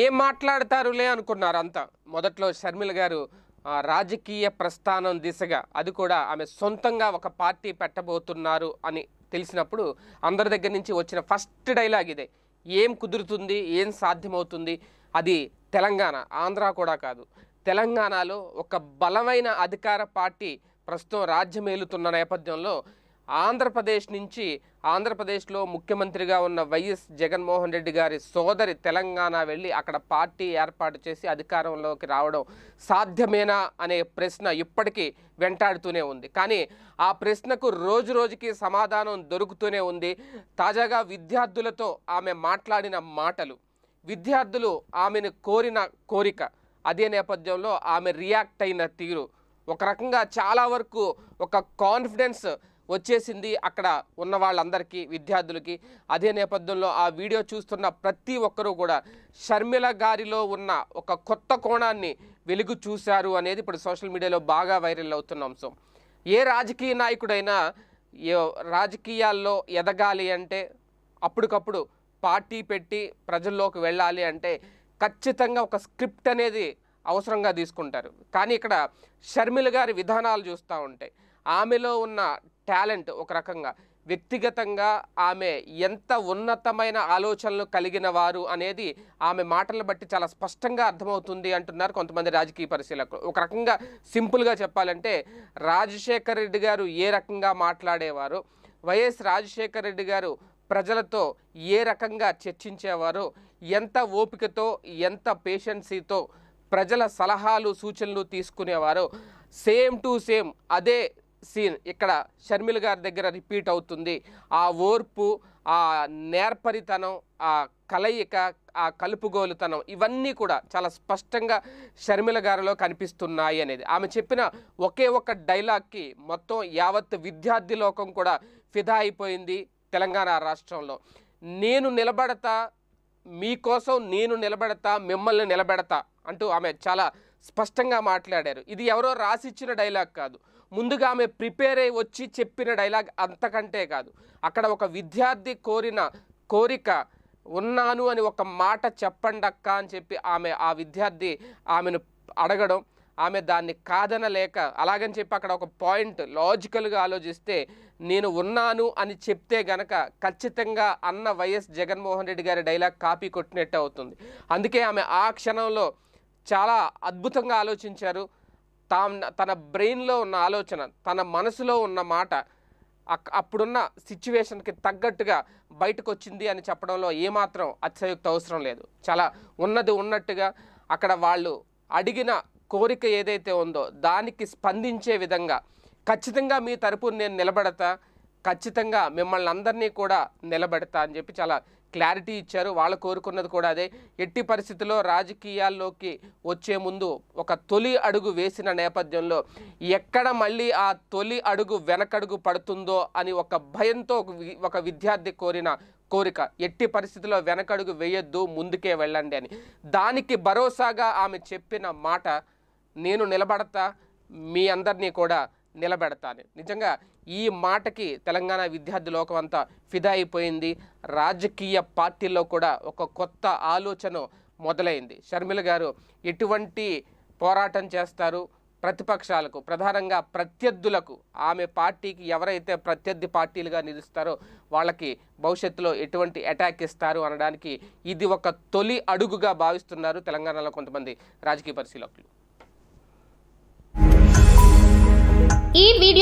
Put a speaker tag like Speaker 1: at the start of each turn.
Speaker 1: ఏం మాట్లాడతారులే అనుకున్నారు అంతా మొదట్లో షర్మిల గారు రాజకీయ ప్రస్థానం దిశగా అది కూడా ఆమె సొంతంగా ఒక పార్టీ పెట్టబోతున్నారు అని తెలిసినప్పుడు అందరి దగ్గర నుంచి వచ్చిన ఫస్ట్ డైలాగ్ ఇదే ఏం కుదురుతుంది ఏం సాధ్యమవుతుంది అది తెలంగాణ ఆంధ్ర కూడా కాదు తెలంగాణలో ఒక బలమైన అధికార పార్టీ ప్రస్తుతం రాజ్యమేలుతున్న నేపథ్యంలో ఆంధ్రప్రదేశ్ నుంచి ఆంధ్రప్రదేశ్లో ముఖ్యమంత్రిగా ఉన్న వైఎస్ జగన్మోహన్ రెడ్డి గారి సోదరి తెలంగాణ వెళ్ళి అక్కడ పార్టీ ఏర్పాటు చేసి అధికారంలోకి రావడం సాధ్యమేనా అనే ప్రశ్న ఇప్పటికీ వెంటాడుతూనే ఉంది కానీ ఆ ప్రశ్నకు రోజు రోజుకి సమాధానం దొరుకుతూనే ఉంది తాజాగా విద్యార్థులతో ఆమె మాట్లాడిన మాటలు విద్యార్థులు ఆమెను కోరిన కోరిక అదే నేపథ్యంలో ఆమె రియాక్ట్ అయిన తీరు ఒక రకంగా చాలా వరకు ఒక కాన్ఫిడెన్స్ వచ్చేసింది అక్కడ ఉన్న వాళ్ళందరికీ విద్యార్థులకి అదే నేపథ్యంలో ఆ వీడియో చూస్తున్న ప్రతి ఒక్కరూ కూడా షర్మిల గారిలో ఉన్న ఒక కొత్త కోణాన్ని వెలుగు చూశారు అనేది ఇప్పుడు సోషల్ మీడియాలో బాగా వైరల్ అవుతున్న అంశం ఏ రాజకీయ నాయకుడైనా రాజకీయాల్లో ఎదగాలి అంటే అప్పటికప్పుడు పార్టీ పెట్టి ప్రజల్లోకి వెళ్ళాలి అంటే ఖచ్చితంగా ఒక స్క్రిప్ట్ అనేది అవసరంగా తీసుకుంటారు కానీ ఇక్కడ షర్మిల గారి విధానాలు చూస్తూ ఉంటాయి ఆమెలో ఉన్న టాలెంట్ ఒక రకంగా వ్యక్తిగతంగా ఆమె ఎంత ఉన్నతమైన ఆలోచనలు కలిగిన వారు అనేది ఆమె మాటలను బట్టి చాలా స్పష్టంగా అర్థమవుతుంది అంటున్నారు కొంతమంది రాజకీయ పరిశీలకులు ఒక రకంగా సింపుల్గా చెప్పాలంటే రాజశేఖర రెడ్డి గారు ఏ రకంగా మాట్లాడేవారు వైఎస్ రాజశేఖర రెడ్డి గారు ప్రజలతో ఏ రకంగా చర్చించేవారో ఎంత ఓపికతో ఎంత పేషెన్సీతో ప్రజల సలహాలు సూచనలు తీసుకునేవారో సేమ్ టు సేమ్ అదే సీన్ ఇక్కడ షర్మిల గారి దగ్గర రిపీట్ అవుతుంది ఆ ఓర్పు ఆ నేర్పరితనం ఆ కలయిక ఆ కలుపుగోలుతనం ఇవన్నీ కూడా చాలా స్పష్టంగా షర్మిల గారిలో కనిపిస్తున్నాయి అనేది ఆమె చెప్పిన ఒకే ఒక్క డైలాగ్కి మొత్తం యావత్ విద్యార్థి లోకం కూడా ఫిదా అయిపోయింది తెలంగాణ రాష్ట్రంలో నేను నిలబడతా మీకోసం నేను నిలబడతా మిమ్మల్ని నిలబెడతా అంటూ ఆమె చాలా స్పష్టంగా మాట్లాడారు ఇది ఎవరో రాసిచ్చిన డైలాగ్ కాదు ముందుగా ఆమె ప్రిపేర్ అయి వచ్చి చెప్పిన డైలాగ్ అంతకంటే కాదు అక్కడ ఒక విద్యార్థి కోరిన కోరిక ఉన్నాను అని ఒక మాట చెప్పండక్క అని చెప్పి ఆమె ఆ విద్యార్థి ఆమెను అడగడం ఆమె దాన్ని కాదనలేక అలాగని చెప్పి అక్కడ ఒక పాయింట్ లాజికల్గా ఆలోచిస్తే నేను ఉన్నాను అని చెప్తే గనక ఖచ్చితంగా అన్న వైఎస్ జగన్మోహన్ రెడ్డి గారి డైలాగ్ కాపీ కొట్టినట్టు అవుతుంది అందుకే ఆమె ఆ క్షణంలో చాలా అద్భుతంగా ఆలోచించారు తా తన బ్రెయిన్లో ఉన్న ఆలోచన తన మనసులో ఉన్న మాట అప్పుడున్న సిచ్యువేషన్కి తగ్గట్టుగా బయటకు వచ్చింది అని చెప్పడంలో ఏమాత్రం అత్యయుక్త అవసరం లేదు చాలా ఉన్నది ఉన్నట్టుగా అక్కడ వాళ్ళు అడిగిన కోరిక ఏదైతే ఉందో దానికి స్పందించే విధంగా ఖచ్చితంగా మీ తరపున నేను నిలబడతా ఖచ్చితంగా మిమ్మల్ని అందరినీ కూడా నిలబెడతా అని చెప్పి చాలా క్లారిటీ ఇచ్చారు వాళ్ళు కోరుకున్నది కూడా అదే ఎట్టి పరిస్థితుల్లో రాజకీయాల్లోకి వచ్చే ముందు ఒక తొలి అడుగు వేసిన నేపథ్యంలో ఎక్కడ మళ్ళీ ఆ తొలి అడుగు వెనకడుగు పడుతుందో అని ఒక భయంతో ఒక విద్యార్థి కోరిన కోరిక ఎట్టి పరిస్థితుల్లో వెనకడుగు వేయొద్దు ముందుకే వెళ్ళండి అని దానికి భరోసాగా ఆమె చెప్పిన మాట నేను నిలబడతా మీ అందరినీ కూడా నిలబెడతాను నిజంగా ఈ మాటకి తెలంగాణ విద్యార్థి లోకం అంతా ఫిదా అయిపోయింది రాజకీయ పార్టీల్లో కూడా ఒక కొత్త ఆలోచన మొదలైంది షర్మిల గారు ఎటువంటి పోరాటం చేస్తారు ప్రతిపక్షాలకు ప్రధానంగా ప్రత్యర్థులకు ఆమె పార్టీకి ఎవరైతే ప్రత్యర్థి పార్టీలుగా నిలుస్తారో వాళ్ళకి భవిష్యత్తులో ఎటువంటి అటాక్ ఇస్తారు అనడానికి ఇది ఒక తొలి అడుగుగా భావిస్తున్నారు తెలంగాణలో కొంతమంది రాజకీయ పరిశీలకులు